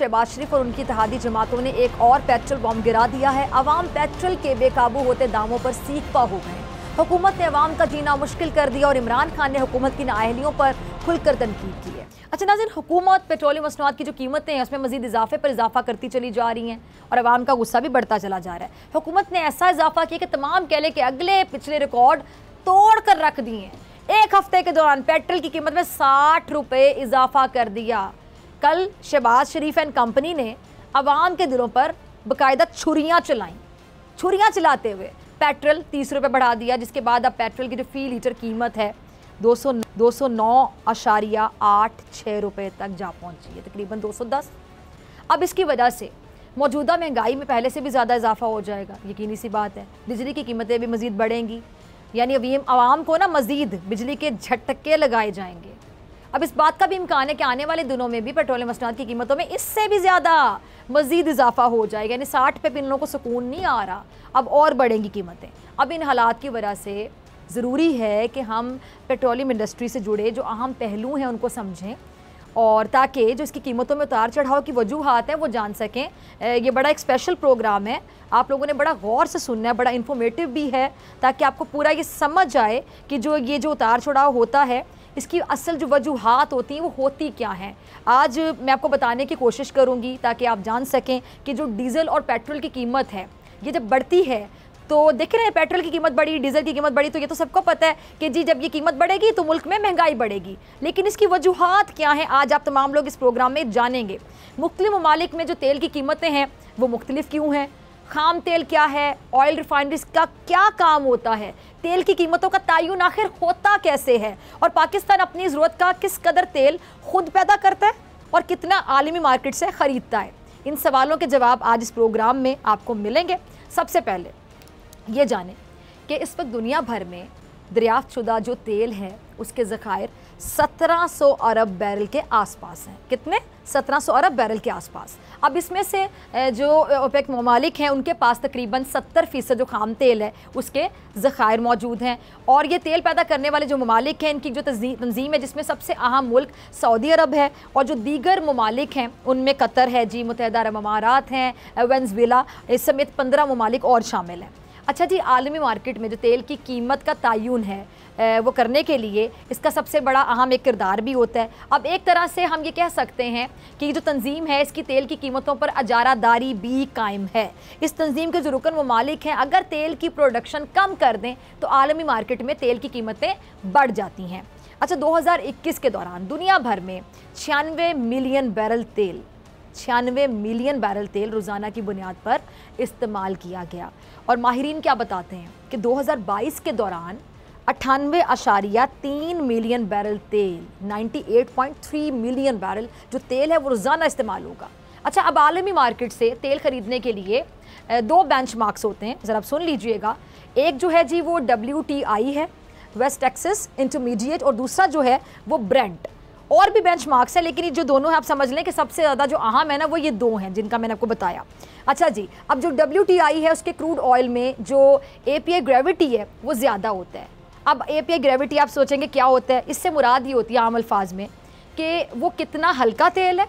शहबाज शरीफ और उनकी तहादी जमातों ने एक और पेट्रोल बम गिरा दिया है अवाम पेट्रोल के बेकाबू होते दामों पर सीख पा हो गए हुकूमत ने अवाम का जीना मुश्किल कर दिया और इमरान खान ने हुकूमत की नाहलियों पर खुलकर तनकीद की है अच्छा नाजिन हुकूमत पेट्रोलियम मसनवाद की जो कीमतें हैं उसमें मजीद इजाफे पर इजाफा करती चली जा रही हैं और अवाम का गुस्सा भी बढ़ता चला जा रहा है हुकूमत ने ऐसा इजाफा किया कि तमाम कहले के अगले पिछले रिकॉर्ड तोड़ कर रख दिए एक हफ्ते के दौरान पेट्रोल की कीमत में साठ रुपये इजाफा कर दिया कल शहबाज शरीफ एंड कंपनी ने अवाम के दिलों पर बाकायदा छुरियाँ चलाईं छुरियाँ चलाते हुए पेट्रोल तीस रुपये बढ़ा दिया जिसके बाद अब पेट्रोल की जो फी लीटर कीमत है दो सौ दो सौ नौ अशारिया आठ छः रुपये तक जा पहुँची है तकरीबन दो सौ दस अब इसकी वजह से मौजूदा महंगाई में पहले से भी ज़्यादा इजाफा हो जाएगा यकीनी सी बात है बिजली की कीमतें भी मज़ीद बढ़ेंगी यानी अभी आवाम को ना मज़ीद बिजली के झटके लगाए जाएंगे अब इस बात का भी इम्कान है कि आने वाले दिनों में भी पेट्रोलियम मसनूआत की कीमतों में इससे भी ज़्यादा मजीद इजाफा हो जाएगा यानी साठ पे भी इन लोगों को सुकून नहीं आ रहा अब और बढ़ेंगी कीमतें अब इन हालात की वजह से ज़रूरी है कि हम पेट्रोलियम इंडस्ट्री से जुड़े जो अहम पहलू हैं उनको समझें और ताकि जो इसकी कीमतों में उतार चढ़ाव की वजूहत हैं वो जान सकें ये बड़ा एक स्पेशल प्रोग्राम है आप लोगों ने बड़ा गौर से सुनना है बड़ा इन्फॉर्मेटिव भी है ताकि आपको पूरा ये समझ आए कि जो ये जो उतार चढ़ाव होता है इसकी असल जो वजूहत होती हैं वो होती क्या हैं आज मैं आपको बताने की कोशिश करूँगी ताकि आप जान सकें कि जो डीज़ल और पेट्रोल की कीमत है ये जब बढ़ती है तो देख रहे हैं पेट्रोल की कीमत बढ़ी डीजल की कीमत बढ़ी तो ये तो सबको पता है कि जी जब ये कीमत बढ़ेगी तो मुल्क में महंगाई बढ़ेगी लेकिन इसकी वजूहत क्या हैं आज आप तमाम लोग इस प्रोग्राम में जानेंगे मुख्तलि ममालिक में जो तेल की कीमतें हैं वो मुख्तलिफ क्यों हैं खाम तेल क्या है ऑयल रिफाइनरीज का क्या काम होता है तेल की कीमतों का तयन आखिर होता कैसे है और पाकिस्तान अपनी ज़रूरत का किस कदर तेल खुद पैदा करता है और कितना आलमी मार्केट से ख़रीदता है इन सवालों के जवाब आज इस प्रोग्राम में आपको मिलेंगे सबसे पहले ये जानें कि इस वक्त दुनिया भर में दरियाफ्त शुदा जो तेल है उसके ज़खायर 1700 अरब बैरल के आसपास हैं कितने सत्रह सौ अरब बैरल के आसपास अब इसमें से जो ओपेक ममालिक हैं उनके पास तकरीबन सत्तर फ़ीसद जो खाम तेल है उसके ज़ख़ायर मौजूद हैं और ये तेल पैदा करने वाले जो ममालिक हैं इनकी जो तंजीम है जिसमें सबसे अहम मुल्क सऊदी अरब है और जो दीगर ममालिक हैं उनमें कतर है जी मुतहदा अरब अमारात हैं वेंजविला इस समेत पंद्रह ममालिक और शामिल हैं अच्छा जी आलमी मार्केट में जो तेल की कीमत का तयन है वो करने के लिए इसका सबसे बड़ा अहम एक किरदार भी होता है अब एक तरह से हम ये कह सकते हैं कि जो तंजीम है इसकी तेल की कीमतों पर अजारादारी भी कायम है इस तंजीम के जो रुकन ममालिक हैं अगर तेल की प्रोडक्शन कम कर दें तो आलमी मार्केट में तेल की कीमतें बढ़ जाती हैं अच्छा 2021 के दौरान दुनिया भर में छियानवे मिलियन बैरल तेल छियानवे मिलियन बैरल तेल रोज़ाना की बुनियाद पर इस्तेमाल किया गया और माहरीन क्या बताते हैं कि 2022 के दौरान अट्ठानवे अशारिया तीन मिलियन बैरल तेल 98.3 मिलियन बैरल जो तेल है वो रोज़ाना इस्तेमाल होगा अच्छा अब आलमी मार्केट से तेल ख़रीदने के लिए दो बेंच मार्क्स होते हैं ज़रा सुन लीजिएगा एक जो है जी वो डब्ल्यू है वेस्ट टेक्सिस इंटरमीडिएट और दूसरा जो है वो ब्रेंट और भी बेंच मार्क्स हैं लेकिन ये जो दोनों हैं आप समझ लें कि सबसे ज़्यादा जो अहम है ना वो ये दो हैं जिनका मैंने आपको बताया अच्छा जी अब जो डब्ल्यू है उसके क्रूड ऑयल में जो ए ग्रेविटी है वो ज़्यादा होता है अब ए ग्रेविटी आप सोचेंगे क्या होता है इससे मुराद ही होती है आम अल्फाज में कि वो कितना हल्का तेल है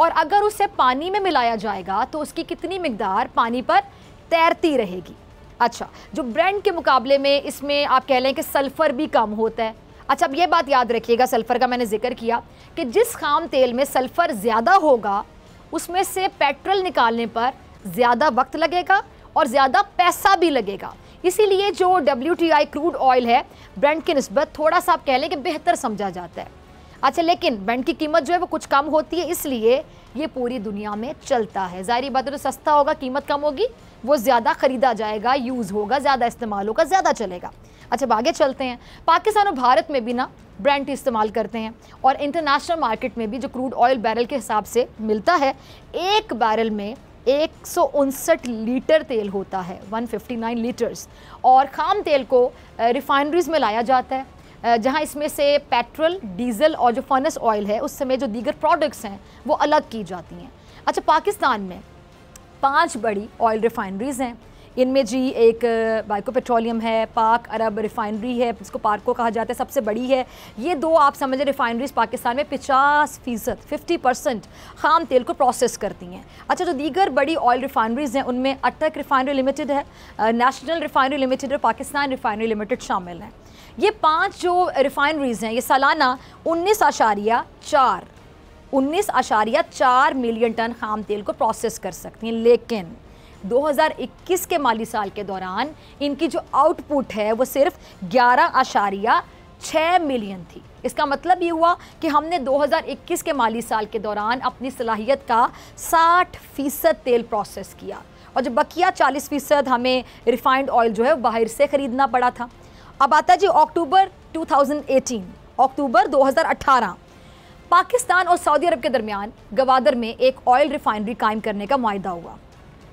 और अगर उसे पानी में मिलाया जाएगा तो उसकी कितनी मकदार पानी पर तैरती रहेगी अच्छा जो ब्रांड के मुकाबले में इसमें आप कह लें कि सल्फ़र भी कम होता है अच्छा अब ये बात याद रखिएगा सल्फ़र का मैंने जिक्र किया कि जिस खाम तेल में सल्फ़र ज़्यादा होगा उसमें से पेट्रोल निकालने पर ज़्यादा वक्त लगेगा और ज़्यादा पैसा भी लगेगा इसीलिए जो W T I crude oil है ब्रांड की नस्बत थोड़ा सा आप कह लें कि बेहतर समझा जाता है अच्छा लेकिन ब्रांड की कीमत जो है वो कुछ कम होती है इसलिए ये पूरी दुनिया में चलता है ज़ाहरी बात है तो सस्ता होगा कीमत कम होगी वो ज़्यादा ख़रीदा जाएगा यूज़ होगा ज़्यादा इस्तेमाल होगा ज़्यादा चलेगा अच्छा अब आगे चलते हैं पाकिस्तान और भारत में भी ना ब्रांड इस्तेमाल करते हैं और इंटरनेशनल मार्केट में भी जो क्रूड ऑयल बैरल के हिसाब से मिलता है एक बैरल में एक लीटर तेल होता है 159 लीटर्स और खाम तेल को रिफाइनरीज में लाया जाता है जहाँ इसमें से पेट्रोल डीजल और जो फनस ऑयल है उस समय जो दीगर प्रोडक्ट्स हैं वो अलग की जाती हैं अच्छा पाकिस्तान में पांच बड़ी ऑयल रिफाइनरीज़ हैं इनमें जी एक बाइको पेट्रोलियम है पाक अरब रिफाइनरी है जिसको पार्क को कहा जाता है सबसे बड़ी है ये दो आप समझें रिफाइनरीज पाकिस्तान में पचास फ़ीसद फिफ्टी परसेंट खाम तेल को प्रोसेस करती हैं अच्छा जो दीगर बड़ी ऑयल रिफाइनरीज़ हैं उनमें अटक रिफाइनरी लिमिटेड है नेशनल रिफाइनरी लिमिटेड और पाकिस्तान रिफाइनरी लिमिटेड शामिल हैं ये पाँच जो रिफाइनरीज़ हैं ये सालाना उन्नीस आशारिया चार उन्नीस आशारिया चार मिलियन टन खाम तेल को प्रोसेस कर सकती हैं लेकिन 2021 के माली साल के दौरान इनकी जो आउटपुट है वो सिर्फ ग्यारह आशारिया छः मिलियन थी इसका मतलब ये हुआ कि हमने 2021 के माली साल के दौरान अपनी सलाहियत का 60 फ़ीसद तेल प्रोसेस किया और जो बकिया 40 फ़ीसद हमें रिफाइंड ऑयल जो है बाहर से ख़रीदना पड़ा था अब आता जी अक्टूबर 2018 अक्टूबर 2018 पाकिस्तान और सऊदी अरब के दरमियान गवादर में एक ऑयल रिफाइनरी कायम करने का माहा हुआ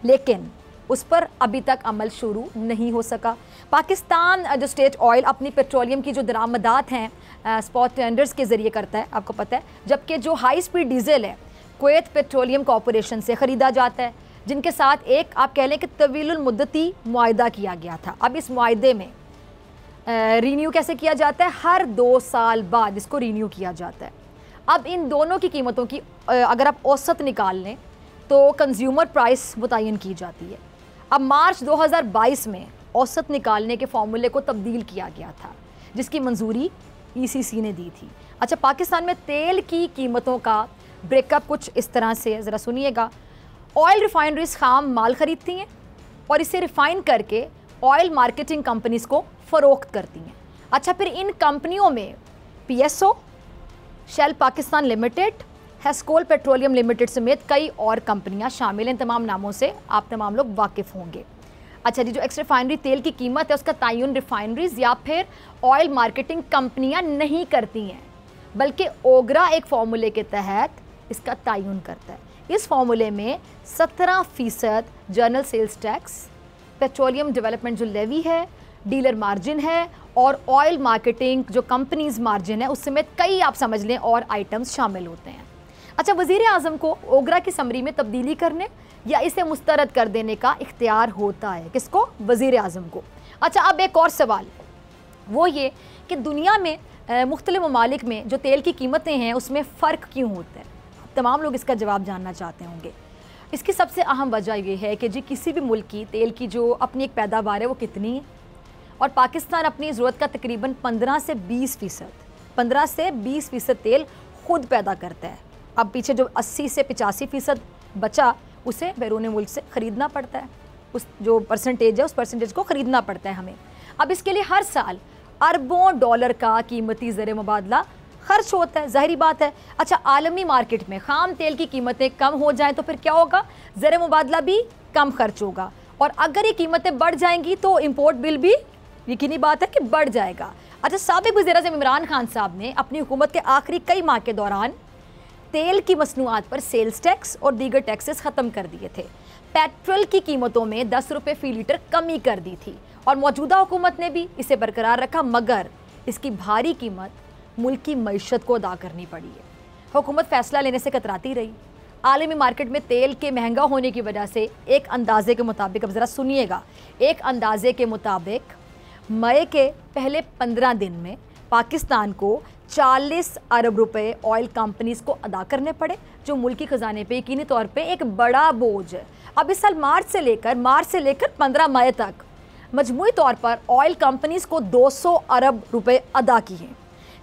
लेकिन उस पर अभी तक अमल शुरू नहीं हो सका पाकिस्तान जो स्टेट ऑयल अपनी पेट्रोलियम की जो दरामदात हैं स्पॉट टेंडर्स के ज़रिए करता है आपको पता है जबकि जो हाई स्पीड डीजल है कोत पेट्रोलियम कॉरपोरेशन से ख़रीदा जाता है जिनके साथ एक आप कह लें कि तवीलमदती माहा किया गया था अब इस माहे में रीन्यू कैसे किया जाता है हर दो साल बाद इसको रीन्यू किया जाता है अब इन दोनों की कीमतों की अगर आप औसत निकाल लें तो कंज्यूमर प्राइस मुतन की जाती है अब मार्च 2022 में औसत निकालने के फॉर्मूले को तब्दील किया गया था जिसकी मंजूरी ईसीसी e ने दी थी अच्छा पाकिस्तान में तेल की कीमतों का ब्रेकअप कुछ इस तरह से ज़रा सुनिएगा ऑयल रिफाइनरीज खाम माल खरीदती हैं और इसे रिफ़ाइन करके ऑयल मार्केटिंग कंपनीज़ को फ़रोख्त करती हैं अच्छा फिर इन कंपनियों में P S O Shell Pakistan limited Hascol petroleum limited समेत कई और कंपनियां शामिल हैं तमाम नामों से आप तमाम लोग वाकिफ़ होंगे अच्छा जी जो एक्स रिफाइनरी तेल की कीमत है उसका तयन रिफाइनरीज या फिर ऑयल मार्केटिंग कंपनियां नहीं करती हैं बल्कि ओगरा एक फार्मूले के तहत इसका तयन करता है इस फार्मूले में सत्रह फ़ीसद general sales tax petroleum development जो लेवी है डीलर मार्जिन है और ऑयल मार्केटिंग जो कंपनीज मार्जिन है उस समेत कई आप समझ लें और आइटम्स शामिल होते हैं अच्छा वजीर अजम को ओगरा की समरी में तब्दीली करने या इसे मुस्तरद कर देने का इख्तियार होता है किसको वजीर अजम को अच्छा अब एक और सवाल वो ये कि दुनिया में मुख्तलि ममालिक में जो तेल की कीमतें हैं उसमें फ़र्क क्यों होता है तमाम लोग इसका जवाब जानना चाहते होंगे इसकी सबसे अहम वजह यह है कि जी किसी भी मुल्क की तेल की जो अपनी एक पैदावार है वो कितनी है और पाकिस्तान अपनी ज़रूरत का तकरीबन पंद्रह से बीस फ़ीसद पंद्रह से बीस फ़ीसद तेल खुद पैदा करता है अब पीछे जो 80 से पिचासी फीसद बचा उसे बैरून मुल्क से ख़रीदना पड़ता है उस जो परसेंटेज है उस परसेंटेज को ख़रीदना पड़ता है हमें अब इसके लिए हर साल अरबों डॉलर का कीमती ज़र मुबादला खर्च होता है जहरी बात है अच्छा आलमी मार्केट में खाम तेल की कीमतें कम हो जाएँ तो फिर क्या होगा ज़र मुबादला भी कम खर्च होगा और अगर ये कीमतें बढ़ जाएंगी तो इम्पोर्ट बिल भी यकीनी बात है कि बढ़ जाएगा अच्छा सबक वजी इमरान खान साहब ने अपनी हुकूमत के आखिरी कई माह के दौरान तेल की मसनूआत पर सेल्स टैक्स और दीगर टैक्सेस ख़त्म कर दिए थे पेट्रोल की कीमतों में दस रुपये फ़ी लीटर कमी कर दी थी और मौजूदा हुकूमत ने भी इसे बरकरार रखा मगर इसकी भारी कीमत मुल्क की मीशत को अदा करनी पड़ी है हुकूमत फैसला लेने से कतराती रही आलमी मार्केट में तेल के महंगा होने की वजह से एक अंदाजे के मुताबिक अब ज़रा सुनिएगा एक अंदाजे के मुताबिक मई के पहले पंद्रह दिन में पाकिस्तान को 40 अरब रुपए ऑयल कंपनीज को अदा करने पड़े जो मुल्की खजाने पे यकीनी तौर पे एक बड़ा बोझ है अब इस साल मार्च से लेकर मार्च से लेकर 15 मई तक मजमू तौर पर ऑयल कंपनीज को 200 अरब रुपए अदा किए हैं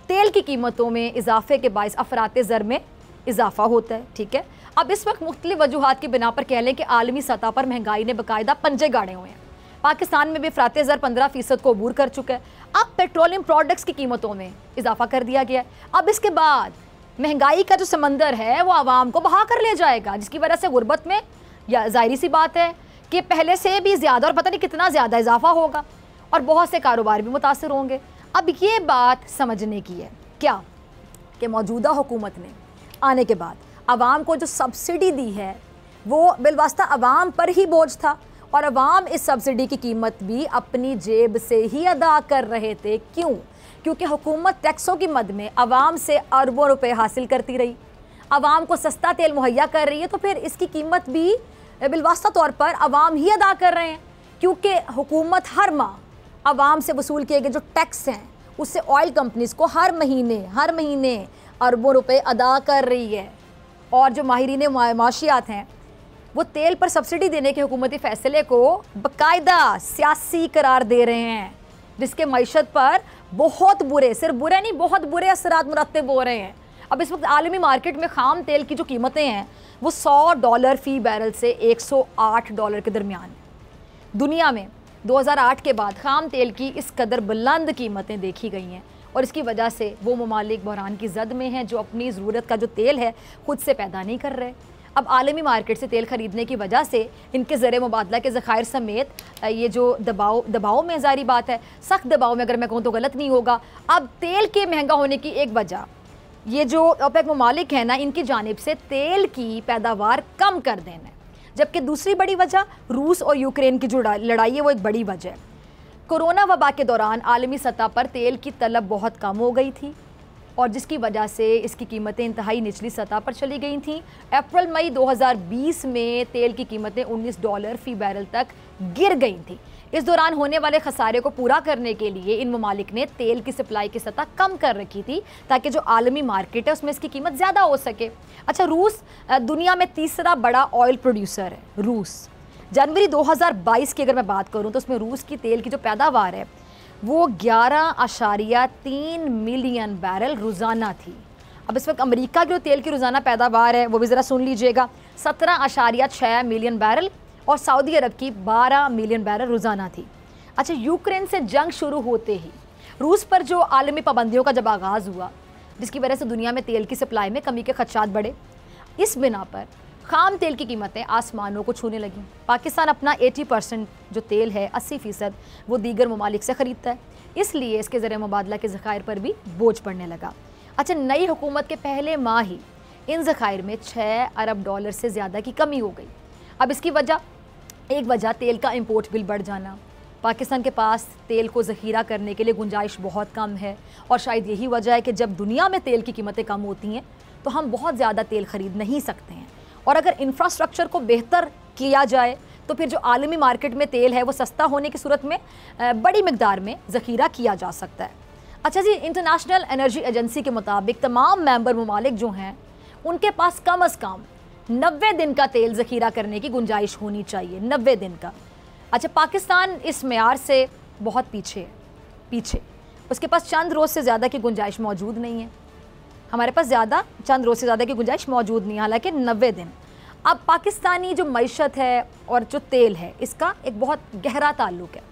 तेल की कीमतों में इजाफे के बायस अफरात ज़र में इजाफा होता है ठीक है अब इस वक्त मुख्तलि वजूहत की बिना पर कह लें कि आलमी सतह पर महंगाई ने बाकायदा पंजे गाड़े हुए हैं पाकिस्तान में भी अफराते ज़र पंद्रह फीसद को अबूर कर चुका है अब पेट्रोलियम प्रोडक्ट्स की कीमतों में इजाफा कर दिया गया है अब इसके बाद महंगाई का जो समंदर है वो आवाम को बहा कर ले जाएगा जिसकी वजह से गुर्बत में या जाहिर सी बात है कि पहले से भी ज़्यादा और पता नहीं कितना ज़्यादा इजाफा होगा और बहुत से कारोबार भी मुतासर होंगे अब ये बात समझने की है क्या कि मौजूदा हुकूमत ने आने के बाद आवाम को जो सब्सिडी दी है वो बिलवास्ता आवाम पर ही बोझ था और अवाम इस सब्सिडी की कीमत भी अपनी जेब से ही अदा कर रहे थे क्यों क्योंकि हुकूमत टैक्सों की मद में आवाम से अरबों रुपए हासिल करती रही आवाम को सस्ता तेल मुहैया कर रही है तो फिर इसकी कीमत भी बिलवास्ता तौर पर आवाम ही अदा कर रहे हैं क्योंकि हुकूमत हर माह आवाम से वसूल किए गए जो टैक्स हैं उससे ऑयल कंपनीज़ को हर महीने हर महीने अरबों रुपए अदा कर रही है और जो माहरीन माशियात हैं वो तेल पर सब्सिडी देने के हुकूमती फैसले को बकायदा सियासी करार दे रहे हैं जिसके मीशत पर बहुत बुरे सिर्फ बुरे नहीं बहुत बुरे असरात मुरतब हो रहे हैं अब इस वक्त आलमी मार्केट में खाम तेल की जो कीमतें हैं वो 100 डॉलर फ़ी बैरल से 108 डॉलर के दरमियान दुनिया में 2008 के बाद खाम तेल की इस कदर बुलंद कीमतें देखी गई हैं और इसकी वजह से वो ममालिक बहरान की जद में हैं जो अपनी ज़रूरत का जो तेल है ख़ुद से पैदा नहीं कर रहे अब आलमी मार्केट से तेल ख़रीदने की वजह से इनके ज़र मुबादला के ज़खायर समेत ये जो दबाव दबाव में जारी बात है सख्त दबाव में अगर मैं कहूँ तो गलत नहीं होगा अब तेल के महंगा होने की एक वजह ये जो ओपेक ममालिक हैं ना इनकी जानब से तेल की पैदावार कम कर देना है जबकि दूसरी बड़ी वजह रूस और यूक्रेन की जो लड़ाई है वो एक बड़ी वजह है कोरोना वबा के दौरान आलमी सतह पर तेल की तलब बहुत कम हो गई थी और जिसकी वजह से इसकी कीमतें इंतहाई निचली सतह पर चली गई थीं अप्रैल मई 2020 में तेल की कीमतें 19 डॉलर फी बैरल तक गिर गई थी इस दौरान होने वाले खसारे को पूरा करने के लिए इन ममालिक ने तेल की सप्लाई की सतह कम कर रखी थी ताकि जो आलमी मार्केट है उसमें इसकी कीमत ज़्यादा हो सके अच्छा रूस दुनिया में तीसरा बड़ा ऑयल प्रोड्यूसर है रूस जनवरी 2022 की अगर मैं बात करूं तो उसमें रूस की तेल की जो पैदावार है वो ग्यारह अशारिया तीन मिलियन बैरल रोज़ाना थी अब इस वक्त अमेरिका की जो तेल की रोज़ाना पैदावार है वो भी ज़रा सुन लीजिएगा सत्रह आशारिया छः मिलियन बैरल और सऊदी अरब की बारह मिलियन बैरल रोज़ाना थी अच्छा यूक्रेन से जंग शुरू होते ही रूस पर जो आलमी पाबंदियों का जब आगाज़ हुआ जिसकी वजह से दुनिया में तेल की सप्लाई में कमी के खदशात बढ़े इस बिना पर खाम तेल की कीमतें आसमानों को छूने लगीं पाकिस्तान अपना 80 परसेंट जो तेल है 80 फ़ीसद वो दीगर ममालिक से ख़रीदता है इसलिए इसके ज़रिए मुबादला के ज़खायर पर भी बोझ पड़ने लगा अच्छा नई हुकूमत के पहले माह ही इन ज़खायर में छः अरब डॉलर से ज़्यादा की कमी हो गई अब इसकी वजह एक वजह तेल का इम्पोर्ट बिल बढ़ जाना पाकिस्तान के पास तेल को ज़खीरा करने के लिए गुंजाइश बहुत कम है और शायद यही वजह है कि जब दुनिया में तेल की कीमतें कम होती हैं तो हम बहुत ज़्यादा तेल ख़रीद नहीं सकते हैं और अगर इंफ्रास्ट्रक्चर को बेहतर किया जाए तो फिर जो आलमी मार्केट में तेल है वो सस्ता होने की सूरत में बड़ी मकदार में ज़खीरा किया जा सकता है अच्छा जी इंटरनेशनल एनर्जी एजेंसी के मुताबिक तमाम मेंबर ममालिक जो हैं उनके पास कम अज़ कम नबे दिन का तेल ज़खीरा करने की गुंजाइश होनी चाहिए नबे दिन का अच्छा पाकिस्तान इस मैार से बहुत पीछे है पीछे उसके पास चंद रोज़ से ज़्यादा की गुंजाइश मौजूद नहीं है हमारे पास ज़्यादा चंद रोज़ से ज़्यादा की गुंजाइश मौजूद नहीं हालांकि नबे दिन अब पाकिस्तानी जो मीशत है और जो तेल है इसका एक बहुत गहरा ताल्लुक है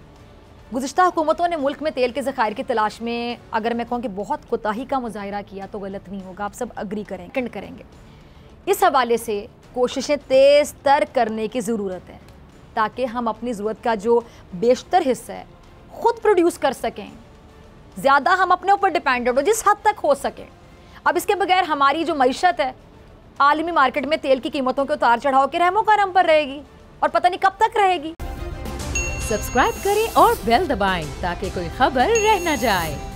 गुज्त हुकूमतों ने मुल्क में तेल के ज़खायर की तलाश में अगर मैं कहूँ कि बहुत कोताही का मुजाहरा किया तो गलत नहीं होगा आप सब अग्री करें कंड करेंगे इस हवाले से कोशिशें तेज़ तर करने की ज़रूरत है ताकि हम अपनी ज़रूरत का जो बेशतर हिस्सा है ख़ुद प्रोड्यूस कर सकें ज़्यादा हम अपने ऊपर डिपेंडेंट हो जिस हद तक हो सकें अब इसके बगैर हमारी जो मीशत है आलमी मार्केट में तेल की कीमतों के उतार चढ़ाव के रहमो करम पर रहेगी और पता नहीं कब तक रहेगी सब्सक्राइब करें और बेल दबाएं ताकि कोई खबर रह न जाए